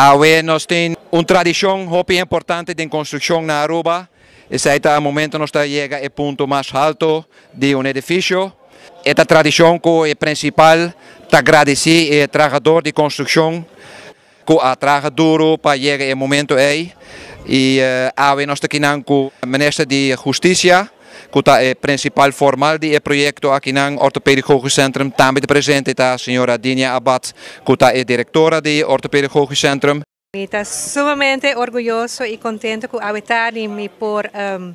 A UE nós tem uma tradição hopi importante de construção na Aruba. Esse é o momento, nós tá, chega ao ponto mais alto de um edifício. Esta tradição que eh, é principal, tá agradecer eh, ao trabalhador de construção, que trabalha duro para chegar ao momento aí. E uh, a UE nós está aqui com o ministro de Justiça, Kuta e principal formal de e aqui akinang Ortopédico Centrum. Também presente ta a senhora Dinia Abad, Kuta e diretora do Ortopédico Centrum. Estou sumamente orgulhoso e contento ku a mi por um, ehm,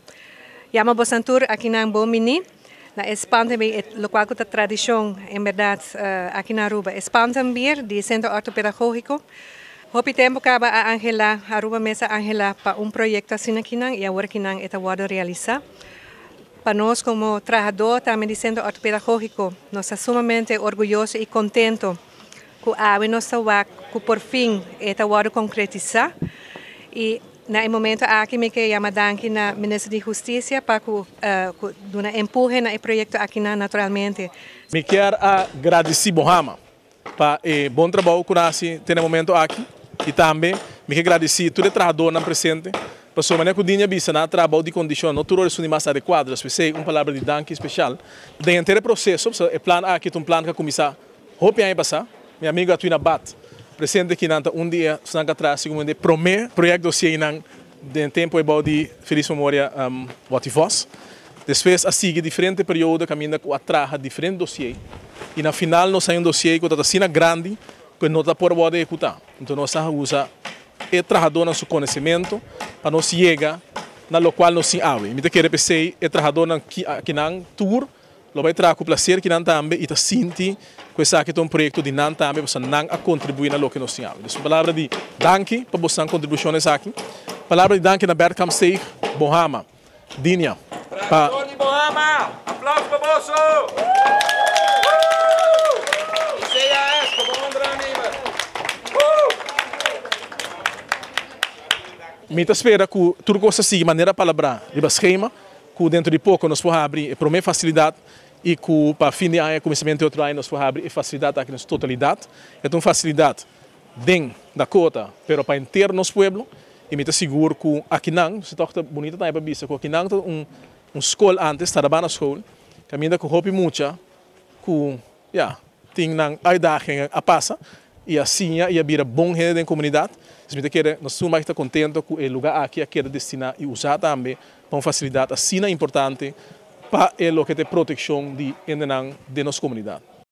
Yama Bosantur bomini na Bomini. Na espanta me local da tradição, em verdad eh, Akinaruba na ruba Espanta me de centro ortopedagógico. Hopi tempo kaba a Angela, Aruba Mesa Angela, pa un proyecto assim kinang, na, e agora que não está Para nós, como trabalhador também do Centro Ortopedagógico, nós somos sumamente orgulhosos e contentes que a AVE nos que por fim esta a concretizar. E no momento ah, aqui me que chama danke na ministra de Justiça para que eh, uh, que empurre na projeto aqui na naturalmente. Me quero agradecer Bohama para o eh, bom trabalho que nós temos momento aqui e também me agradecer a todos trabalhador na presente Pastor Mané Cudinha bisa na trabalho de condição de são mais adequadas, pensei uma palavra de danque especial. De inteiro processo, o é plano aqui é um plano que começar, hope aí passar. Meu amigo Atuina Bat, presente aqui nanta um dia, sangue atrás, segundo de promer projeto de inan de tempo e de feliz memória um, Voz. Depois a sigue diferente período caminha com atrás diferente dossiê. E na final nós sai um dossiê que está sina grande, que não está por de executar. Então nós usa e é trazador nosso conhecimento para nós chegar na local nós sim abre. então querer pensei é trabalhador na que não tour, lo vai trazer com prazer que não também e tá sinti que essa que é um projeto de não também você não a contribuir na local nós sim abre. Então palavra de danke para você contribuição essa aqui. Palavra de danke na Berkham Seir Bohama, Dinia. Bohama, aplausos para você. Me espera que tudo coisa siga maneira palavra de esquema, que dentro de pouco nós vamos abrir para mais facilidade e que para fim de ano, começamento de outro ano, nós vamos abrir facilidade aqui na sua totalidade. Então, facilidade dentro da cota, pero para inteiro nosso povo. E me seguro que aqui não, se toca bonita também para vista, que aqui não tem tá um, um escola antes, está na escola, que ainda que roupa muito, que, yeah, tem uma idade a passa, e assim ia vir bom rede em comunidade. Significa que nós somos mais contentes com o lugar aqui que é destinar e usar também para uma facilidade assim importante para a proteção de, de nossa comunidade.